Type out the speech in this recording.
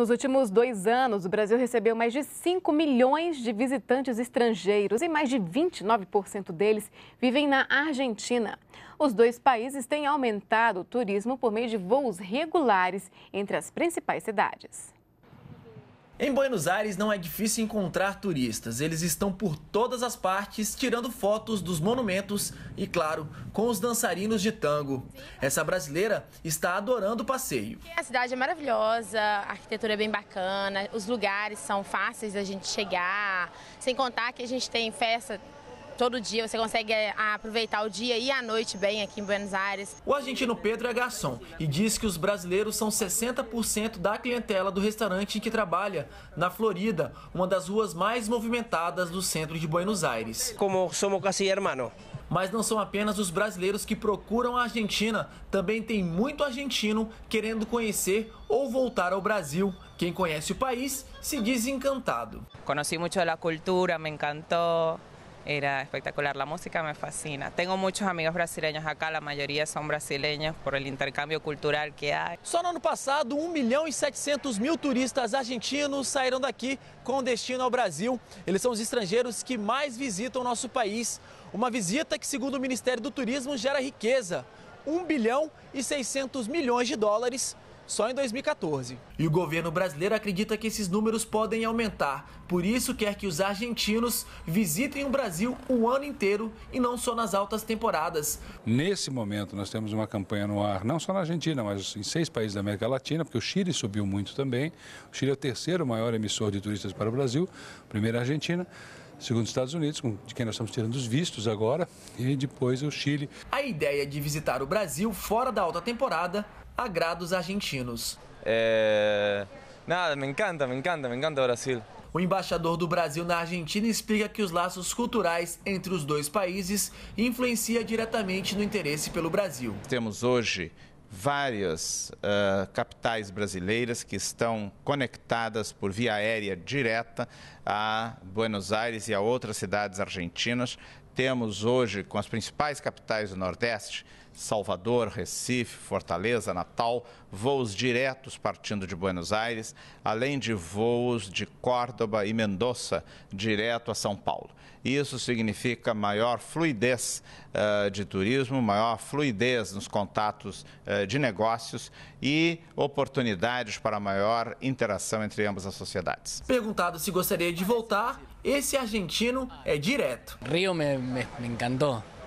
Nos últimos dois anos, o Brasil recebeu mais de 5 milhões de visitantes estrangeiros e mais de 29% deles vivem na Argentina. Os dois países têm aumentado o turismo por meio de voos regulares entre as principais cidades. Em Buenos Aires não é difícil encontrar turistas, eles estão por todas as partes tirando fotos dos monumentos e, claro, com os dançarinos de tango. Essa brasileira está adorando o passeio. A cidade é maravilhosa, a arquitetura é bem bacana, os lugares são fáceis da gente chegar, sem contar que a gente tem festa todo dia, você consegue eh, aproveitar o dia e a noite bem aqui em Buenos Aires. O argentino Pedro é garçom e diz que os brasileiros são 60% da clientela do restaurante em que trabalha, na Florida, uma das ruas mais movimentadas do centro de Buenos Aires. Como somos casi hermanos. Mas não são apenas os brasileiros que procuram a Argentina, também tem muito argentino querendo conhecer ou voltar ao Brasil. Quem conhece o país se diz encantado. Conheci muito a cultura, me encantou. Era espectacular, la música me fascina. Tengo muchos amigos brasileños acá, la mayoría son brasileños por el intercambio cultural que há. Só no ano passado, 1 milhão e 700 mil turistas argentinos saíram daqui com destino ao Brasil. Eles são os estrangeiros que mais visitam o nosso país. Uma visita que, segundo o Ministério do Turismo, gera riqueza. 1 bilhão e 600 milhões de dólares só em 2014. E o governo brasileiro acredita que esses números podem aumentar, por isso quer que os argentinos visitem o Brasil o ano inteiro e não só nas altas temporadas. Nesse momento, nós temos uma campanha no ar, não só na Argentina, mas em seis países da América Latina, porque o Chile subiu muito também. O Chile é o terceiro maior emissor de turistas para o Brasil, primeiro a Argentina segundo os Estados Unidos, de quem nós estamos tirando os vistos agora, e depois o Chile. A ideia de visitar o Brasil fora da alta temporada agrada os argentinos. É... Nada, me encanta, me encanta, me encanta o Brasil. O embaixador do Brasil na Argentina explica que os laços culturais entre os dois países influencia diretamente no interesse pelo Brasil. Temos hoje várias uh, capitais brasileiras que estão conectadas por via aérea direta a Buenos Aires e a outras cidades argentinas temos hoje com as principais capitais do Nordeste, Salvador, Recife, Fortaleza, Natal, voos diretos partindo de Buenos Aires, além de voos de Córdoba e Mendoza direto a São Paulo. Isso significa maior fluidez uh, de turismo, maior fluidez nos contatos uh, de negócios e oportunidades para maior interação entre ambas as sociedades. Perguntado se gostaria de voltar, esse argentino é direto. Rio me, me, me encantou.